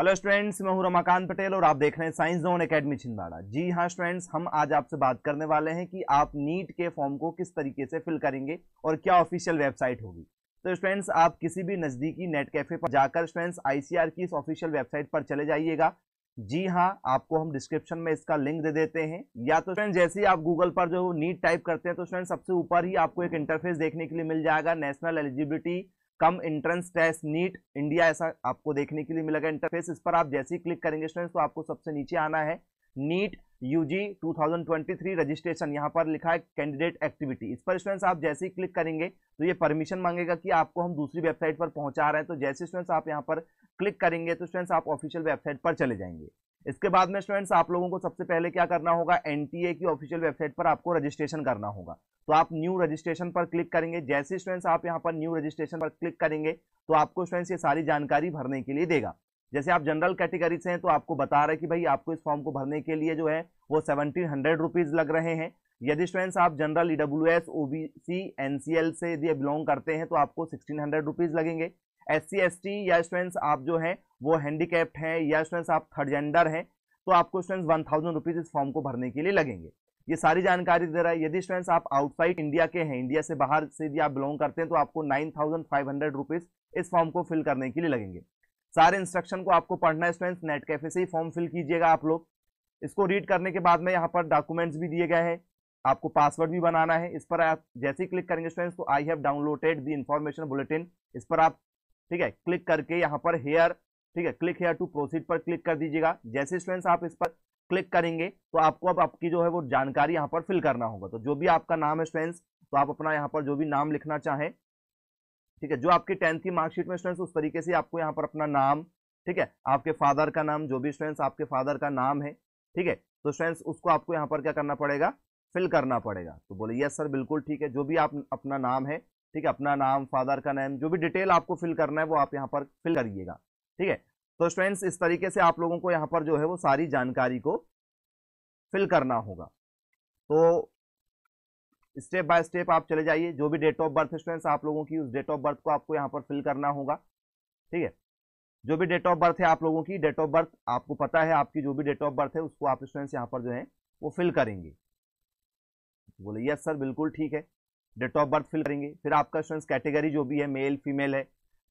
hello students मैं हूं रमाकांत पटेल और आप देख रहे हैं साइंस जोन एकेडमी छिंदवाड़ा जी हाँ स्टूडेंट्स हम आज आपसे बात करने वाले हैं कि आप नीट के फॉर्म को किस तरीके से फिल करेंगे और क्या ऑफिशियल वेबसाइट होगी तो स्टूडेंट्स आप किसी भी नज़दीकी नेट कैफे पर जाकर स्टूडेंट्स आईसीआर की इस ऑफिशियल वेबसाइट पर चले जाइएगा जी हाँ आपको हम डिस्क्रिप्शन में इसका लिंक दे देते हैं या तो स्टूडेंट जैसे ही आप गूगल पर जो नीट टाइप करते हैं तो स्टूडेंट सबसे ऊपर ही आपको एक इंटरफेस देखने के लिए मिल जाएगा national eligibility cum entrance test NEET India ऐसा आपको देखने के लिए मिलेगा इंटरफेस इस पर आप जैसे ही क्लिक करेंगे स्टूडेंट्स तो आपको सबसे नीचे आना है नीट यूजी 2023 रजिस्ट्रेशन यहाँ पर लिखा है कैंडिडेट एक्टिविटी इस पर स्टूडेंट्स आप जैसे ही क्लिक करेंगे तो ये परमिशन मांगेगा कि आपको हम दूसरी वेबसाइट पर पहुंचा रहे हैं तो जैसे स्टूडेंट्स आप यहाँ पर क्लिक करेंगे तो स्टूडेंट्स आप ऑफिशियल वेबसाइट पर चले जाएंगे इसके बाद में स्टूडेंट्स आप लोगों को सबसे पहले क्या करना होगा एन की ऑफिशियल वेबसाइट पर आपको रजिस्ट्रेशन करना होगा तो आप न्यू रजिस्ट्रेशन पर क्लिक करेंगे जैसे स्टूडेंट्स आप यहाँ पर न्यू रजिस्ट्रेशन पर क्लिक करेंगे तो आपको स्टूडेंट्स ये सारी जानकारी भरने के लिए देगा जैसे आप जनरल कैटेगरी से हैं तो आपको बता रहे कि भाई आपको इस फॉर्म को भरने के लिए जो है वो सेवनटीन हंड्रेड रुपीज़ लग रहे हैं यदि स्टूडेंट्स आप जनरल ई डब्ल्यू एस से यदि बिलोंग करते हैं तो आपको सिक्सटीन हंड्रेड रुपीज़ लगेंगे एस सी एस टी या स्टूडेंट्स आप जो है वो हैंडीकैप्ड हैं या स्टूडेंट्स आप थर्ड जेंडर हैं तो आपको स्टूडेंट्स वन थाउजेंड रुपीज़ इस फॉर्म को भरने के लिए लगेंगे ये सारी जानकारी दे रहा है यदि स्टूडेंट्स आप आउटसाइड इंडिया के हैं इंडिया से बाहर से यदि आप बिलोंग करते हैं तो आपको nine thousand five hundred rupees इस फॉर्म को फिल करने के लिए लगेंगे सारे इंस्ट्रक्शन को आपको पढ़ना है स्टूडेंट्स नेट कैफे से ही फॉर्म फिल कीजिएगा आप लोग इसको रीड करने के बाद में यहाँ पर डॉक्यूमेंट्स भी दिए गए हैं आपको पासवर्ड भी बनाना है इस पर आप जैसे ही क्लिक करेंगे स्टूडेंट्स तो I have downloaded the information bulletin इस पर आप ठीक है क्लिक करके यहाँ पर हेयर ठीक है क्लिक हेयर टू प्रोसीड पर क्लिक कर दीजिएगा जैसे स्टूडेंट्स आप इस पर क्लिक करेंगे तो आपको अब आपकी जो है वो जानकारी यहाँ पर फिल करना होगा तो जो भी आपका नाम है स्टूडेंट्स तो आप अपना यहाँ पर जो भी नाम लिखना चाहें ठीक है जो आपकी टेंथ की मार्कशीट में स्टूडेंट्स उस तरीके से आपको यहाँ पर अपना नाम ठीक है आपके फादर का नाम जो भी स्टूडेंट्स आपके फादर का नाम है ठीक है तो स्टूडेंट्स उसको आपको यहाँ पर क्या करना पड़ेगा फिल करना पड़ेगा तो बोले यस सर बिल्कुल ठीक है जो भी आप अपना नाम है ठीक है अपना नाम फादर का नेम जो भी डिटेल आपको फिल करना है वो आप यहाँ पर फिल करिएगा ठीक है तो स्टूडेंट्स इस तरीके से आप लोगों को यहाँ पर जो है वो सारी जानकारी को फिल करना होगा तो स्टेप बाय स्टेप आप चले जाइए जो भी डेट ऑफ बर्थ स्टूडेंट्स आप लोगों की उस डेट ऑफ बर्थ को आपको यहाँ पर फिल करना होगा ठीक है जो भी डेट ऑफ बर्थ है आप लोगों की डेट ऑफ बर्थ आपको पता है आपकी जो भी डेट ऑफ बर्थ है उसको आप स्टूडेंट्स यहाँ पर जो है वो फिल करेंगे बोले यस सर बिल्कुल ठीक है डेट ऑफ बर्थ फिल करेंगे फिर आपका स्टूडेंट्स कैटेगरी जो भी है मेल फीमेल है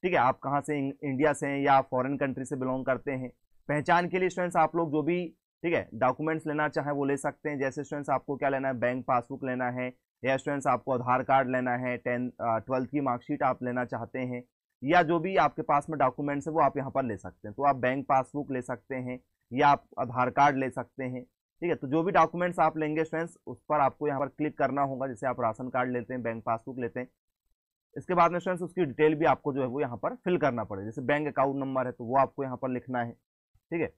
ठीक है आप कहाँ से इंडिया से हैं या आप फॉरेन कंट्री से बिलोंग करते हैं पहचान के लिए स्टूडेंट्स आप लोग जो भी ठीक है डॉक्यूमेंट्स लेना चाहें वो ले सकते हैं जैसे स्टूडेंट्स आपको क्या लेना है बैंक पासबुक लेना है या स्टूडेंट्स आपको आधार कार्ड लेना है टेंथ ट्वेल्थ की मार्कशीट आप लेना चाहते हैं या जो भी आपके पास में डॉक्यूमेंट्स है वो आप यहाँ पर ले सकते हैं तो आप बैंक पासबुक ले सकते हैं या आप आधार कार्ड ले सकते हैं ठीक है तो जो भी डॉक्यूमेंट्स आप लेंगे फ्रेंड्स उस पर आपको यहाँ पर क्लिक करना होगा जैसे आप राशन कार्ड लेते हैं बैंक पासबुक लेते हैं इसके बाद में फ्रेंड्स उसकी डिटेल भी आपको जो है वो यहाँ पर फिल करना पड़ेगा जैसे बैंक अकाउंट नंबर है तो वो आपको यहाँ पर लिखना है ठीक है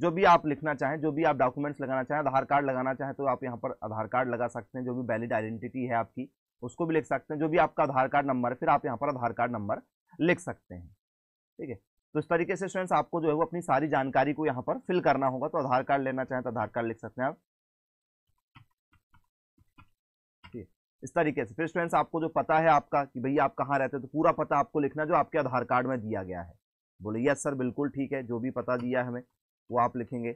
जो भी आप लिखना चाहें जो भी आप डॉक्यूमेंट्स लगाना चाहें आधार कार्ड लगाना चाहें तो आप यहाँ पर आधार कार्ड लगा सकते हैं जो भी वैलिड आइडेंटिटी है आपकी उसको भी लिख सकते हैं जो भी आपका आधार कार्ड नंबर है फिर आप यहाँ पर आधार कार्ड नंबर लिख सकते हैं ठीक है तो इस तरीके से स्टूडेंट्स आपको जो है वो अपनी सारी जानकारी को यहाँ पर फिल करना होगा तो आधार कार्ड लेना चाहें तो आधार कार्ड लिख सकते हैं आप इस तरीके से फिर स्टूडेंट्स आपको जो पता है आपका कि भैया आप कहाँ रहते हैं तो पूरा पता आपको लिखना जो आपके आधार कार्ड में दिया गया है बोले यस सर बिल्कुल ठीक है जो भी पता दिया है हमें वो आप लिखेंगे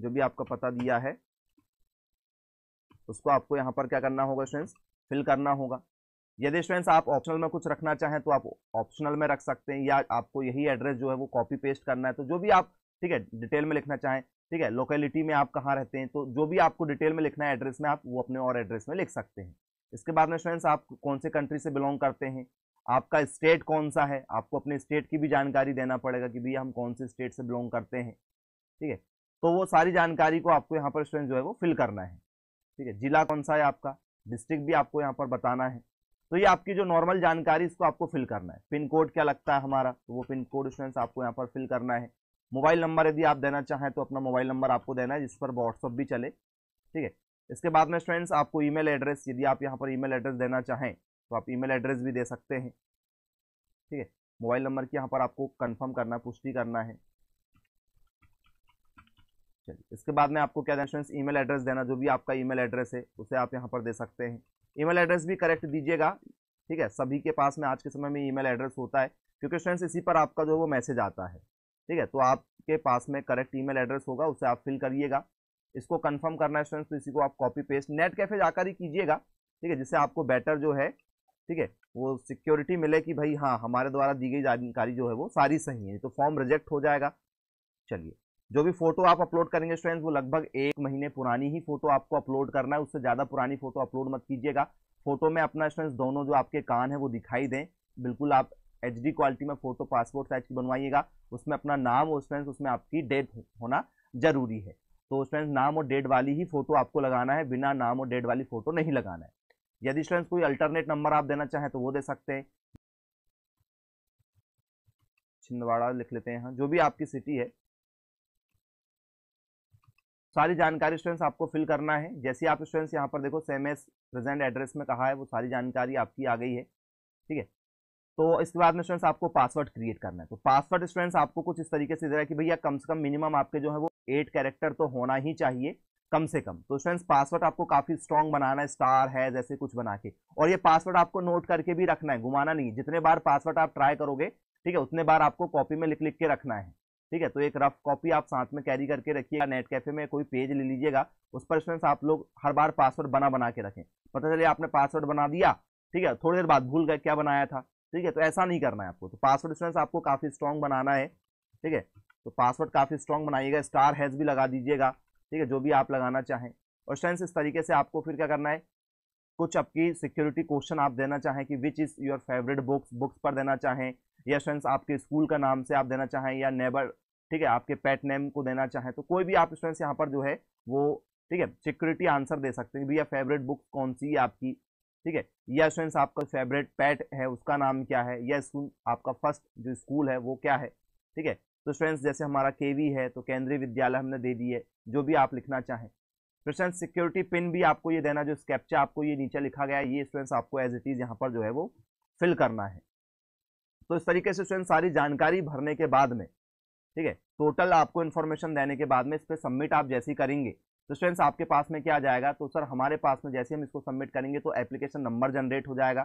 जो भी आपका पता दिया है उसको आपको यहाँ पर क्या करना होगा स्टूडेंट्स फिल करना होगा यदि स्टूडेंट्स आप ऑप्शनल में कुछ रखना चाहें तो आप ऑप्शनल में रख सकते हैं या आपको यही एड्रेस जो है वो कॉपी पेस्ट करना है तो जो भी आप ठीक है डिटेल में लिखना चाहें ठीक है लोकेलिटी में आप कहाँ रहते हैं तो जो भी आपको डिटेल में लिखना है एड्रेस में आप वो अपने और एड्रेस में लिख सकते हैं इसके बाद में स्टूडेंट्स आप कौन से कंट्री से बिलोंग करते हैं आपका स्टेट कौन सा है आपको अपने स्टेट की भी जानकारी देना पड़ेगा कि भैया हम कौन से स्टेट से बिलोंग करते हैं ठीक है तो वो सारी जानकारी को आपको यहाँ पर स्टूडेंट जो है वो फिल करना है ठीक है जिला कौन सा है आपका डिस्ट्रिक्ट भी आपको यहाँ पर बताना है तो ये आपकी जो नॉर्मल जानकारी इसको आपको फिल करना है पिन कोड क्या लगता है हमारा तो वो पिन कोड स्टूडेंट्स आपको यहाँ पर फिल करना है मोबाइल नंबर यदि आप देना चाहें तो अपना मोबाइल नंबर आपको देना है जिस पर व्हाट्सअप भी चले ठीक है इसके बाद में स्टूडेंट्स आपको ई एड्रेस यदि आप यहाँ पर ई एड्रेस देना चाहें तो आप ई एड्रेस भी दे सकते हैं ठीक है मोबाइल नंबर की यहाँ पर आपको कन्फर्म करना है पुष्टि करना है चलिए इसके बाद में आपको क्या देना स्टूडेंट्स ईमेल एड्रेस देना जो भी आपका ईमेल एड्रेस है उसे आप यहाँ पर दे सकते हैं ईमेल एड्रेस भी करेक्ट दीजिएगा ठीक है सभी के पास में आज के समय में ईमेल एड्रेस होता है क्योंकि फ्रेंड्स इसी पर आपका जो वो मैसेज आता है ठीक है तो आपके पास में करेक्ट ईमेल एड्रेस होगा उसे आप फिल करिएगा इसको कंफर्म करना है फ्रेंड्स तो इसी को आप कॉपी पेस्ट नेट कैफे जाकर ही कीजिएगा ठीक है जिससे आपको बेटर जो है ठीक है वो सिक्योरिटी मिले कि भाई हाँ हमारे द्वारा दी गई जानकारी जो है वो सारी सही है तो फॉर्म रिजेक्ट हो जाएगा चलिए जो भी फोटो आप अपलोड करेंगे स्टूडेंट वो लगभग एक महीने पुरानी ही फोटो आपको अपलोड करना है उससे ज़्यादा पुरानी फोटो अपलोड मत कीजिएगा फोटो में अपना स्टूडेंट्स दोनों जो आपके कान है वो दिखाई दें बिल्कुल आप एच क्वालिटी में फोटो पासपोर्ट साइज की बनवाइएगा उसमें अपना नाम और स्टूडेंट्स उसमें आपकी डेट होना जरूरी है तो स्टूडेंट्स नाम और डेट वाली ही फोटो आपको लगाना है बिना नाम और डेट वाली फोटो नहीं लगाना है यदि स्टूडेंट्स कोई अल्टरनेट नंबर आप देना चाहें तो वो दे सकते हैं छिंदवाड़ा लिख लेते हैं हाँ, जो भी आपकी सिटी है सारी जानकारी स्टूडेंट्स आपको फिल करना है जैसे आप स्टूडेंट्स यहाँ पर देखो सेम एस प्रेजेंट एड्रेस में कहा है वो सारी जानकारी आपकी आ गई है ठीक है तो इसके बाद में स्टूडेंट्स आपको पासवर्ड क्रिएट करना है तो पासवर्ड स्टूडेंट्स आपको कुछ इस तरीके से दे रहा है कि भैया कम से कम मिनिमम आपके जो है वो एट कैरेक्टर तो होना ही चाहिए कम से कम तो स्टूडेंट्स पासवर्ड आपको काफ़ी स्ट्रॉन्ग बनाना है स्टार है जैसे कुछ बना के और ये पासवर्ड आपको नोट करके भी रखना है घुमाना नहीं जितने बार पासवर्ड आप ट्राई करोगे ठीक है उतने बार आपको कॉपी में लिख लिख के रखना है ठीक है तो एक रफ कॉपी आप साथ में कैरी करके रखिएगा नेट कैफे में कोई पेज ले लीजिएगा उस पर स्टूडेंट्स आप लोग हर बार पासवर्ड बना बना के रखें पता चले आपने पासवर्ड बना दिया ठीक है थोड़ी देर बाद भूल गए क्या बनाया था ठीक है तो ऐसा नहीं करना है आपको तो पासवर्ड स्टूडेंट्स आपको काफ़ी स्ट्रॉन्ग बनाना है ठीक है तो पासवर्ड काफ़ी स्ट्रॉन्ग बनाइएगा स्टार हैज़ भी लगा दीजिएगा ठीक है जो भी आप लगाना चाहें और स्टूडेंट्स इस तरीके से आपको फिर क्या करना है कुछ आपकी सिक्योरिटी क्वेश्चन आप देना चाहें कि which is your favourite books books पर देना चाहें या स्टूडेंट्स आपके स्कूल का नाम से आप देना चाहें या नेबर ठीक है आपके पेट नेम को देना चाहें तो कोई भी आप स्टूडेंट्स यहाँ पर जो है वो ठीक है सिक्योरिटी आंसर दे सकते हैं भैया फेवरेट बुक कौन सी है आपकी ठीक है या स्टूडेंट्स आपका फेवरेट पैट है उसका नाम क्या है या स्कूल आपका फर्स्ट जो स्कूल है वो क्या है ठीक है तो स्टूडेंट्स जैसे हमारा केवी है तो केंद्रीय विद्यालय हमने दे दी है जो भी आप लिखना चाहें फिर स्टूडेंट्स सिक्योरिटी पिन भी आपको ये देना जो स्केप्चा आपको ये नीचे लिखा गया है ये स्टूडेंट्स आपको एज इट इज़ यहाँ पर जो है वो फिल करना है तो इस तरीके से स्वयं सारी जानकारी भरने के बाद में ठीक है टोटल आपको इन्फॉर्मेशन देने के बाद में इस पर सबमिट आप जैसे ही करेंगे तो स्टूडेंट्स आपके पास में क्या जाएगा तो सर हमारे पास में जैसे हम इसको सबमिट करेंगे तो एप्लीकेशन नंबर जनरेट हो जाएगा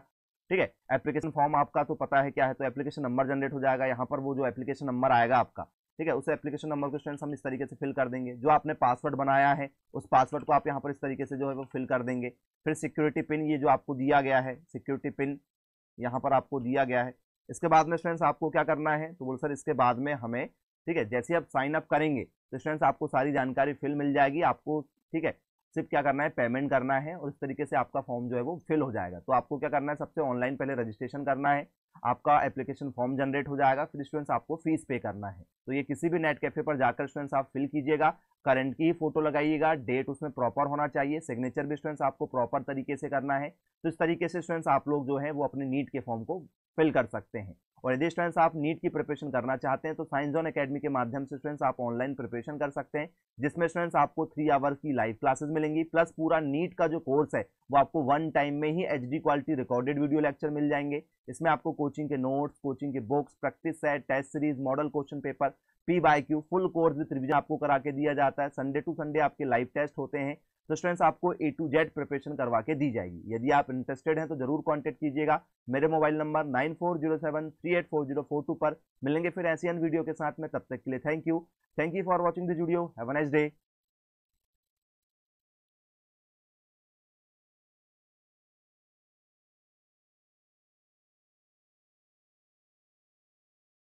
ठीक है एप्लीकेशन फॉर्म आपका तो पता है क्या है तो एप्लीकेशन नंबर जनरेट हो जाएगा यहाँ पर वो जो एप्लीकेशन नंबर आएगा आपका ठीक है उस एप्लीकेशन नंबर को स्टूडेंट्स हम इस तरीके से फिल कर देंगे जो आपने पासवर्ड बनाया है उस पासवर्ड को आप यहाँ पर इस तरीके से जो है वो फिल कर देंगे फिर सिक्योरिटी पिन ये जो आपको दिया गया है सिक्योरिटी पिन यहाँ पर आपको दिया गया है इसके बाद में स्टूडेंट्स आपको क्या करना है तो बोल सर इसके बाद में हमें ठीक है जैसे आप साइन अप करेंगे तो स्टूडेंट्स आपको सारी जानकारी फिल मिल जाएगी आपको ठीक है सिर्फ क्या करना है पेमेंट करना है और इस तरीके से आपका फॉर्म जो है वो फिल हो जाएगा तो आपको क्या करना है सबसे ऑनलाइन पहले रजिस्ट्रेशन करना है आपका एप्लीकेशन फॉर्म जनरेट हो जाएगा फिर स्टूडेंट्स आपको फीस पे करना है तो ये किसी भी नेट कैफे पर जाकर स्टूडेंट्स आप फिल कीजिएगा करंट की ही फोटो लगाइएगा डेट उसमें प्रॉपर होना चाहिए सिग्नेचर भी स्टूडेंट्स आपको प्रॉपर तरीके से करना है तो इस तरीके से स्टूडेंट्स आप लोग जो है वो अपने नीट के फॉर्म को फिल कर सकते हैं और यदि स्टूडेंट्स आप नीट की प्रिपरेशन करना चाहते हैं तो साइंस जोन अकेडमी के माध्यम से स्टूडेंट्स आप ऑनलाइन प्रिपरेशन कर सकते हैं जिसमें स्टूडेंट्स आपको थ्री आवर्स की लाइव क्लासेस मिलेंगी प्लस पूरा नीट का जो कोर्स है वो आपको वन टाइम में ही H quality recorded video lecture मिल जाएंगे इसमें आपको कोचिंग के नोट्स कोचिंग के books practice set test series model question paper P Y Q full course with revision आपको करा के दिया जाता है संडे टू संडे आपके लाइव टेस्ट होते हैं तो स्टूडेंट्स आपको ए टू जेड प्रिपरेशन करवा के दी जाएगी यदि आप इंटरेस्टेड हैं तो जरूर कॉन्टेक्ट कीजिएगा मेरे mobile number nine four zero seven three eight four zero four two पर मिलेंगे फिर ऐसी वीडियो के साथ में तब तक के लिए thank you thank you for watching this video have a nice day